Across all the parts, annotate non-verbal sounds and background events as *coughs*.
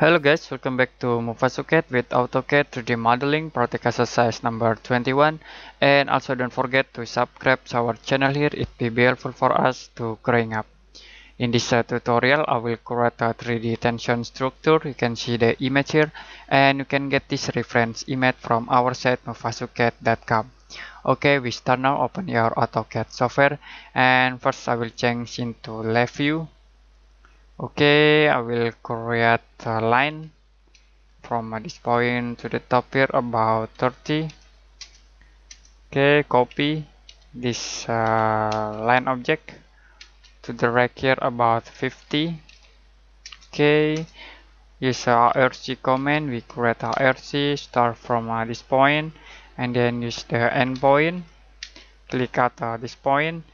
Hello guys, welcome back to Mufasuket with AutoCAD 3D Modeling Practice Exercise number 21 and also don't forget to subscribe to our channel here, it will be helpful for us to growing up. In this uh, tutorial, I will create a 3D tension structure, you can see the image here and you can get this reference image from our site mufasuket.com. Okay, we start now, open your AutoCAD software and first I will change into left view okay I will create a line from this point to the top here about 30 okay copy this uh, line object to the right here about 50 okay use a rc command we create a rc start from uh, this point and then use the endpoint click at uh, this point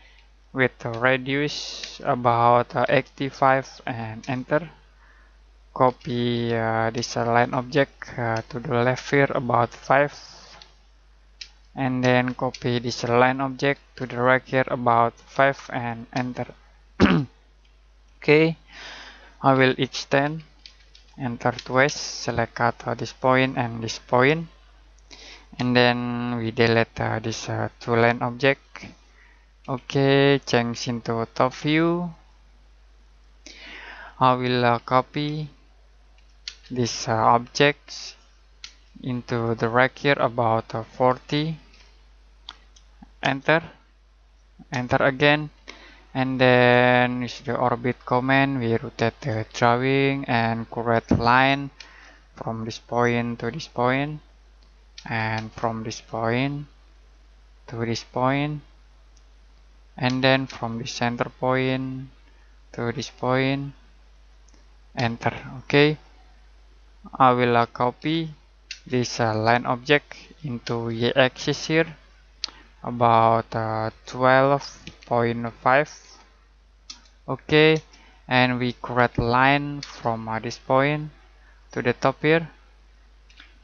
with radius about uh, 85 and enter copy uh, this uh, line object uh, to the left here about 5 and then copy this line object to the right here about 5 and enter *coughs* okay I will extend enter twice select at uh, this point and this point and then we delete uh, this two line object okay change into top view I will uh, copy these uh, objects into the rack here about uh, 40 enter enter again and then use the orbit command we rotate the drawing and correct line from this point to this point and from this point to this point and then from the center point to this point enter okay I will uh, copy this uh, line object into y-axis here about 12.5 uh, okay and we create line from uh, this point to the top here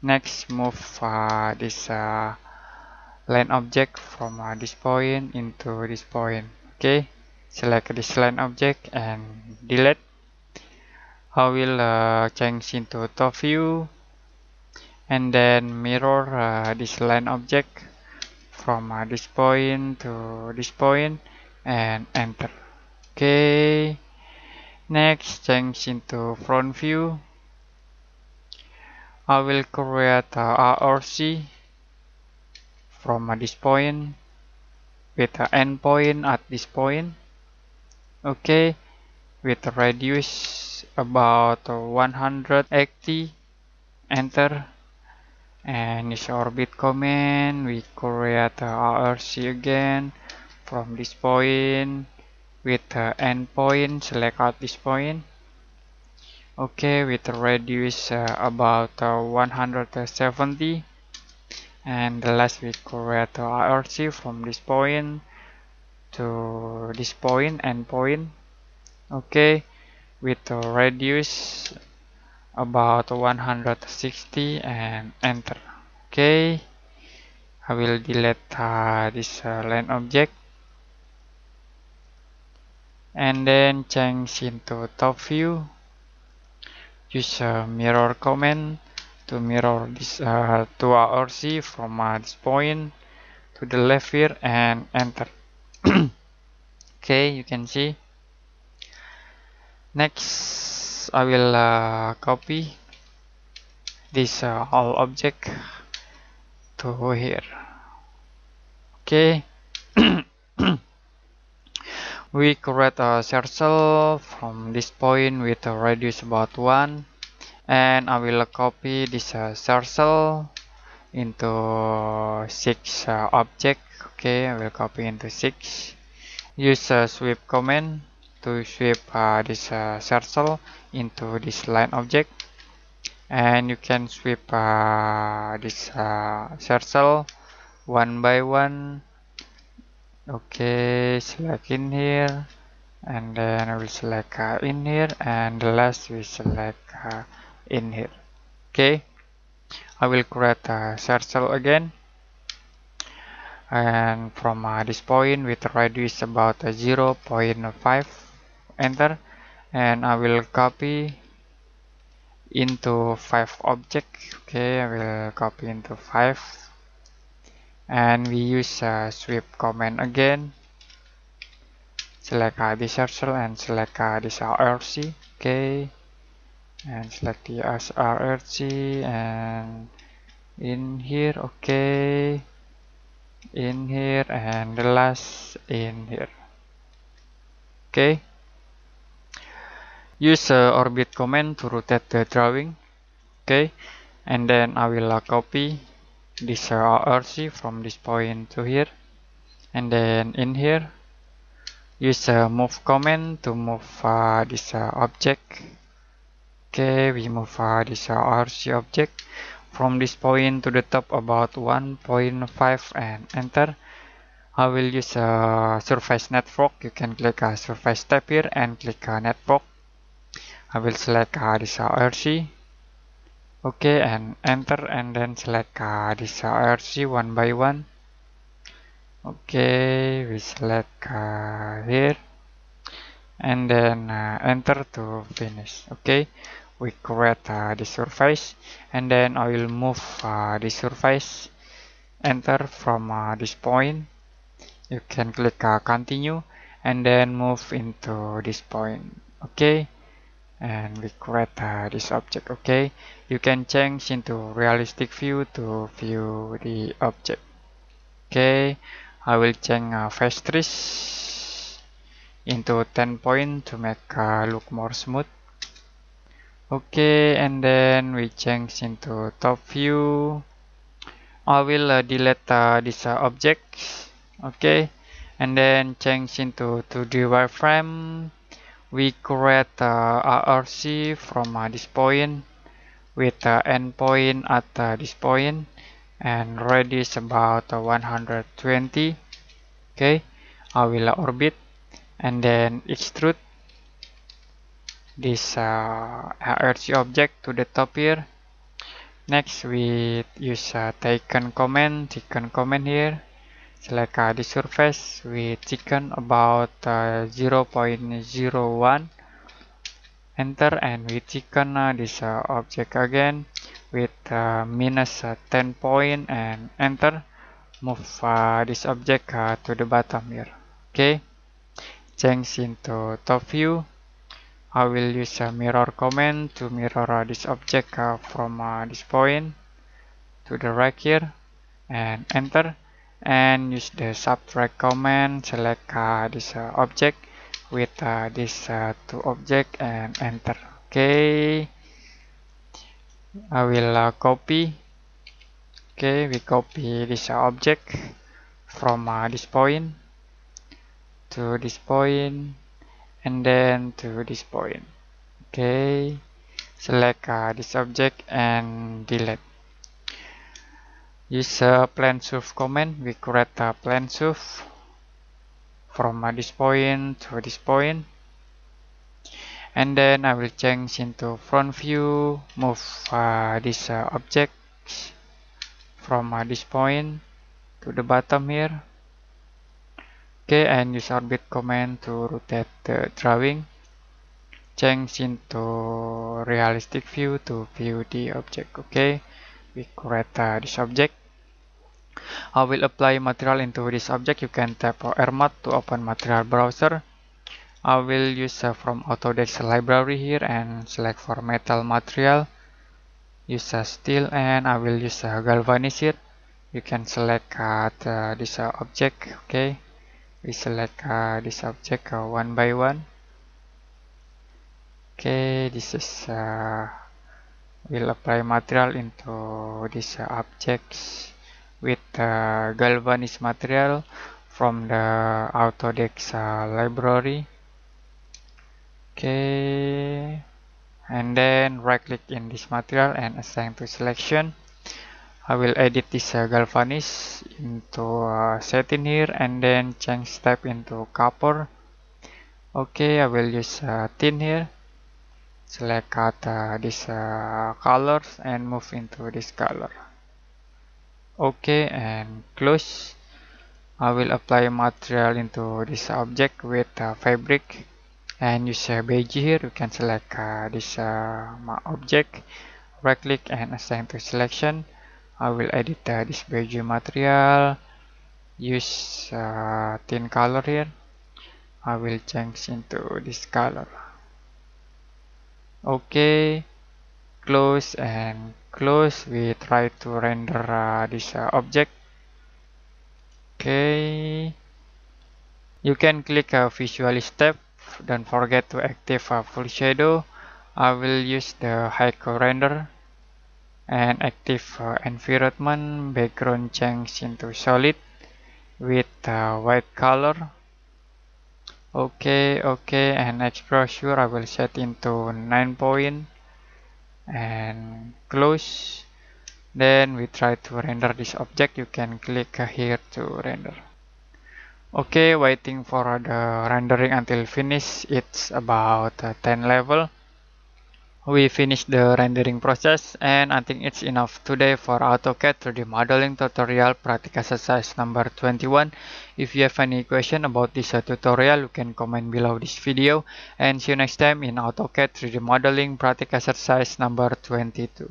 next move uh, this line object from uh, this point into this point okay select this line object and delete I will uh, change into top view and then mirror uh, this line object from uh, this point to this point and enter okay next change into front view I will create uh, RC from this point with an end point at this point okay with radius about 180 enter and this orbit command we create a RC again from this point with the end point select at this point okay with radius uh, about uh, 170 and the last we create the RC from this point to this point and point okay with the radius about 160 and enter okay I will delete uh, this uh, object and then change into top view use a mirror command to mirror this uh, to our C from uh, this point to the left here and enter *coughs* okay you can see next I will uh, copy this uh, all object to here okay *coughs* we create a circle from this point with a radius about 1 and I will copy this uh, circle into six uh, object okay I will copy into six use a uh, sweep command to sweep uh, this uh, circle into this line object and you can sweep uh, this uh, circle one by one okay select in here and then I will select uh, in here and the last we select uh, in here okay I will create a search cell again and from uh, this point with radius about 0.5 enter and I will copy into 5 object okay I will copy into 5 and we use uh, sweep command again select uh, this circle and select uh, this RC okay and select the SRRG and in here okay in here and the last in here okay use uh, orbit command to rotate the drawing okay and then I will uh, copy this uh, RC from this point to here and then in here use uh, move command to move uh, this uh, object okay we move uh, this uh, RC object from this point to the top about 1.5 and enter I will use a uh, surface network you can click a uh, surface tab here and click a uh, network I will select uh, this uh, RC okay and enter and then select uh, this uh, RC one by one okay we select uh, here and then uh, enter to finish okay we create uh, the surface and then I will move uh, the surface enter from uh, this point you can click uh, continue and then move into this point okay and we create uh, this object okay you can change into realistic view to view the object okay I will change uh, face trees into 10 point to make uh, look more smooth okay and then we change into top view I will uh, delete uh, this uh, object okay and then change into 2D wireframe we create uh, RC from uh, this point with uh, endpoint at uh, this point and radius about uh, 120 okay I will orbit and then extrude this uh, RC object to the top here next we use a taken command taken command here select uh, the surface we taken about uh, 0.01 enter and we taken uh, this uh, object again with uh, minus uh, 10 point and enter move uh, this object uh, to the bottom here okay change into top view I will use a mirror command to mirror this object uh, from uh, this point to the right here and enter and use the subtract command select uh, this object with this two object and enter okay I will copy okay we copy this object from this point to this point and then to this point okay select uh, this object and delete use a uh, plan surf command we create a plan surf from uh, this point to this point and then I will change into front view move uh, this uh, object from uh, this point to the bottom here okay and use orbit command to rotate the drawing change into realistic view to view the object okay we create uh, this object I will apply material into this object you can tap or mode to open material browser I will use uh, from Autodesk library here and select for metal material use uh, steel and I will use uh, galvanize it. you can select uh, this uh, object okay we select uh, this object uh, one by one okay this is uh, we'll apply material into this uh, objects with uh, galvanized material from the Autodex uh, library okay and then right click in this material and assign to selection I will edit this uh, galvanize into setting here and then change step into copper okay I will use uh, tin here select out uh, this uh, colors and move into this color okay and close I will apply material into this object with uh, fabric and use a beige here you can select uh, this uh, object right click and assign to selection I will edit uh, this beige material use uh, thin color here I will change into this color okay close and close we try to render uh, this uh, object okay you can click a uh, visual step don't forget to active a full shadow I will use the high render and active environment background change into solid with uh, white color okay okay and exposure I will set into nine point and close then we try to render this object you can click here to render okay waiting for the rendering until finish it's about 10 uh, level we finished the rendering process and I think it's enough today for AutoCAD 3D modeling tutorial practice exercise number 21. If you have any question about this uh, tutorial, you can comment below this video and see you next time in AutoCAD 3D modeling practice exercise number 22.